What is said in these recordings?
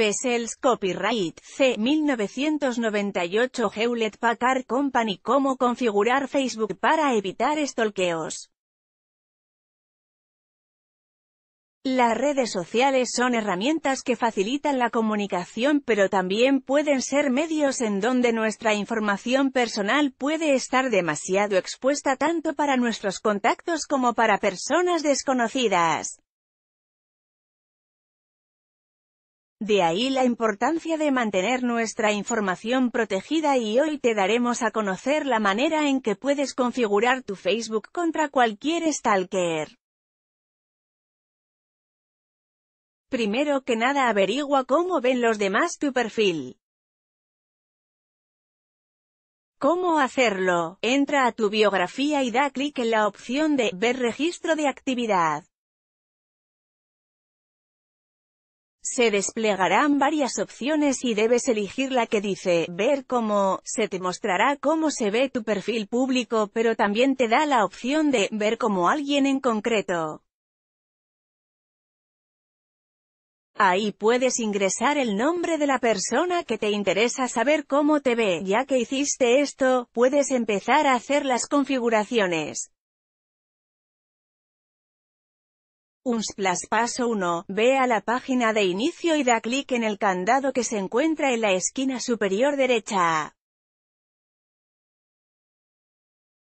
Specials Copyright C. 1998 Hewlett Packard Company Cómo configurar Facebook para evitar estolqueos Las redes sociales son herramientas que facilitan la comunicación pero también pueden ser medios en donde nuestra información personal puede estar demasiado expuesta tanto para nuestros contactos como para personas desconocidas. De ahí la importancia de mantener nuestra información protegida y hoy te daremos a conocer la manera en que puedes configurar tu Facebook contra cualquier stalker. Primero que nada averigua cómo ven los demás tu perfil. ¿Cómo hacerlo? Entra a tu biografía y da clic en la opción de Ver registro de actividad. Se desplegarán varias opciones y debes elegir la que dice, ver cómo, se te mostrará cómo se ve tu perfil público pero también te da la opción de, ver como alguien en concreto. Ahí puedes ingresar el nombre de la persona que te interesa saber cómo te ve. Ya que hiciste esto, puedes empezar a hacer las configuraciones. Unsplash Paso 1, ve a la página de inicio y da clic en el candado que se encuentra en la esquina superior derecha.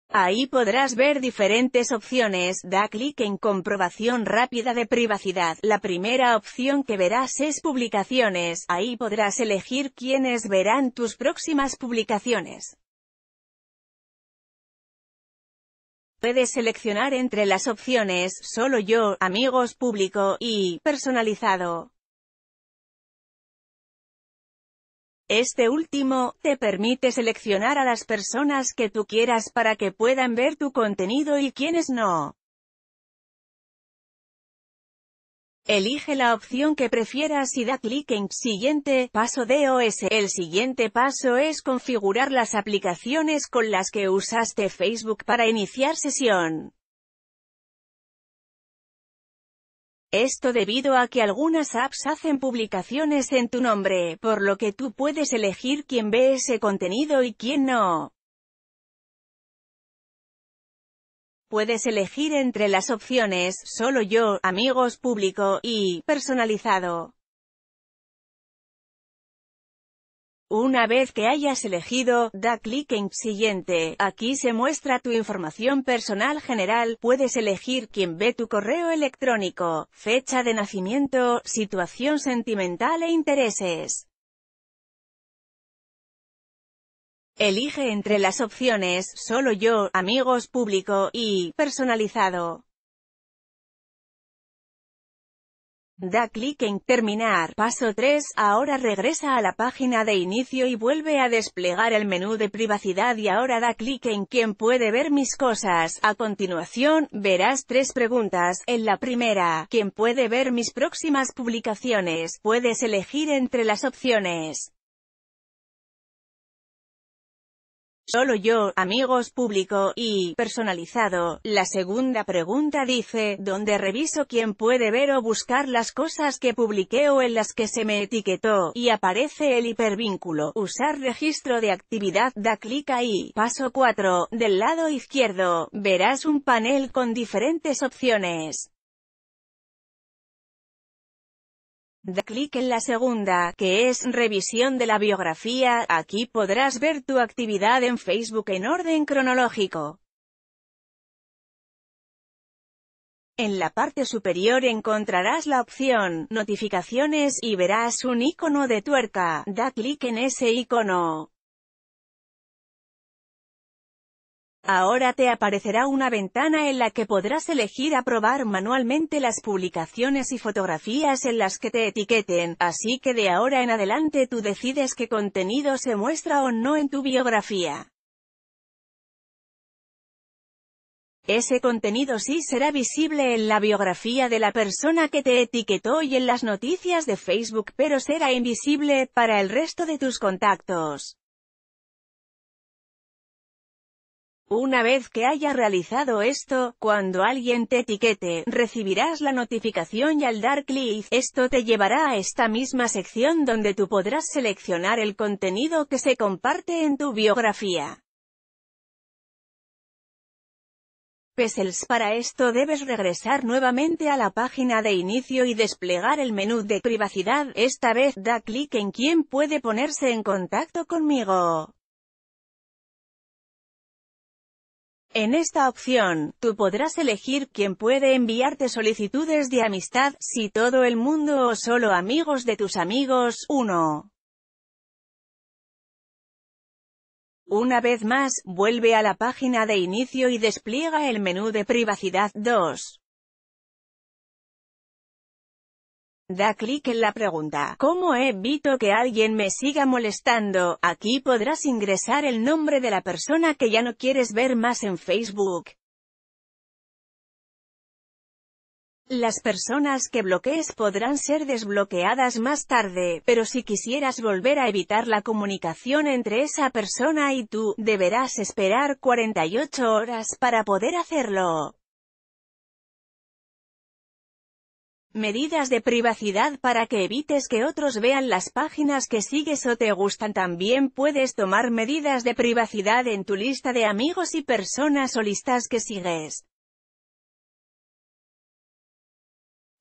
Ahí podrás ver diferentes opciones, da clic en comprobación rápida de privacidad. La primera opción que verás es publicaciones, ahí podrás elegir quiénes verán tus próximas publicaciones. Puedes seleccionar entre las opciones Solo yo, Amigos Público y Personalizado. Este último, te permite seleccionar a las personas que tú quieras para que puedan ver tu contenido y quienes no. Elige la opción que prefieras y da clic en Siguiente paso de OS. El siguiente paso es configurar las aplicaciones con las que usaste Facebook para iniciar sesión. Esto debido a que algunas apps hacen publicaciones en tu nombre, por lo que tú puedes elegir quién ve ese contenido y quién no. Puedes elegir entre las opciones, solo yo, amigos público, y, personalizado. Una vez que hayas elegido, da clic en Siguiente. Aquí se muestra tu información personal general, puedes elegir quién ve tu correo electrónico, fecha de nacimiento, situación sentimental e intereses. Elige entre las opciones, solo yo, amigos público, y, personalizado. Da clic en Terminar. Paso 3. Ahora regresa a la página de inicio y vuelve a desplegar el menú de privacidad y ahora da clic en quien puede ver mis cosas. A continuación, verás tres preguntas. En la primera, quien puede ver mis próximas publicaciones? Puedes elegir entre las opciones. solo yo, amigos público, y, personalizado. La segunda pregunta dice, donde reviso quién puede ver o buscar las cosas que publiqué o en las que se me etiquetó, y aparece el hipervínculo, usar registro de actividad, da clic ahí. Paso 4, del lado izquierdo, verás un panel con diferentes opciones. Da clic en la segunda, que es Revisión de la biografía, aquí podrás ver tu actividad en Facebook en orden cronológico. En la parte superior encontrarás la opción Notificaciones y verás un icono de tuerca. Da clic en ese icono. Ahora te aparecerá una ventana en la que podrás elegir aprobar manualmente las publicaciones y fotografías en las que te etiqueten, así que de ahora en adelante tú decides qué contenido se muestra o no en tu biografía. Ese contenido sí será visible en la biografía de la persona que te etiquetó y en las noticias de Facebook pero será invisible para el resto de tus contactos. Una vez que haya realizado esto, cuando alguien te etiquete, recibirás la notificación y al dar clic, esto te llevará a esta misma sección donde tú podrás seleccionar el contenido que se comparte en tu biografía. Pesels para esto debes regresar nuevamente a la página de inicio y desplegar el menú de privacidad, esta vez da clic en Quién puede ponerse en contacto conmigo. En esta opción, tú podrás elegir quién puede enviarte solicitudes de amistad, si todo el mundo o solo amigos de tus amigos. 1. Una vez más, vuelve a la página de inicio y despliega el menú de privacidad 2. Da clic en la pregunta ¿Cómo evito que alguien me siga molestando? Aquí podrás ingresar el nombre de la persona que ya no quieres ver más en Facebook. Las personas que bloquees podrán ser desbloqueadas más tarde, pero si quisieras volver a evitar la comunicación entre esa persona y tú, deberás esperar 48 horas para poder hacerlo. Medidas de privacidad para que evites que otros vean las páginas que sigues o te gustan. También puedes tomar medidas de privacidad en tu lista de amigos y personas o listas que sigues.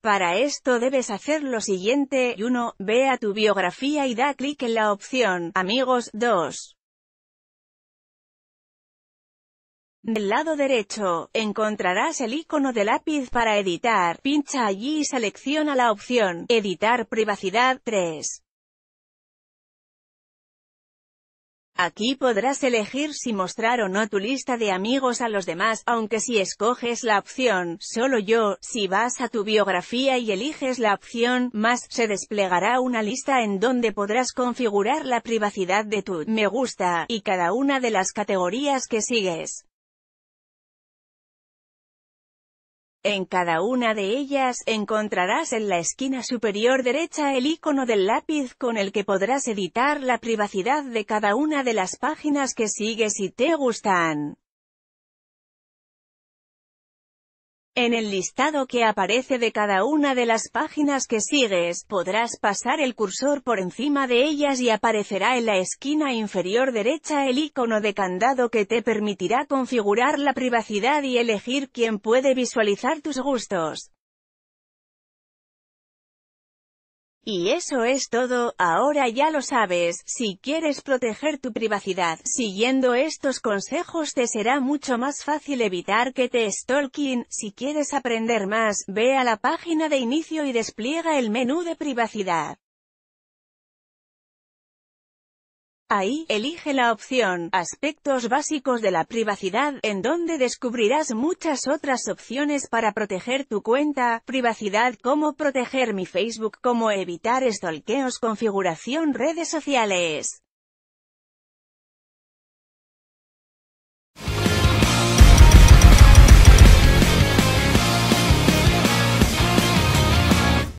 Para esto debes hacer lo siguiente, 1. Ve a tu biografía y da clic en la opción Amigos 2. el lado derecho, encontrarás el icono de lápiz para editar, pincha allí y selecciona la opción, editar privacidad 3. Aquí podrás elegir si mostrar o no tu lista de amigos a los demás, aunque si escoges la opción, solo yo, si vas a tu biografía y eliges la opción, más, se desplegará una lista en donde podrás configurar la privacidad de tu me gusta, y cada una de las categorías que sigues. En cada una de ellas, encontrarás en la esquina superior derecha el icono del lápiz con el que podrás editar la privacidad de cada una de las páginas que sigues si te gustan. En el listado que aparece de cada una de las páginas que sigues, podrás pasar el cursor por encima de ellas y aparecerá en la esquina inferior derecha el icono de candado que te permitirá configurar la privacidad y elegir quién puede visualizar tus gustos. Y eso es todo, ahora ya lo sabes, si quieres proteger tu privacidad, siguiendo estos consejos te será mucho más fácil evitar que te stalking, si quieres aprender más, ve a la página de inicio y despliega el menú de privacidad. Ahí, elige la opción Aspectos básicos de la privacidad, en donde descubrirás muchas otras opciones para proteger tu cuenta, privacidad, cómo proteger mi Facebook, cómo evitar estolqueos, configuración redes sociales.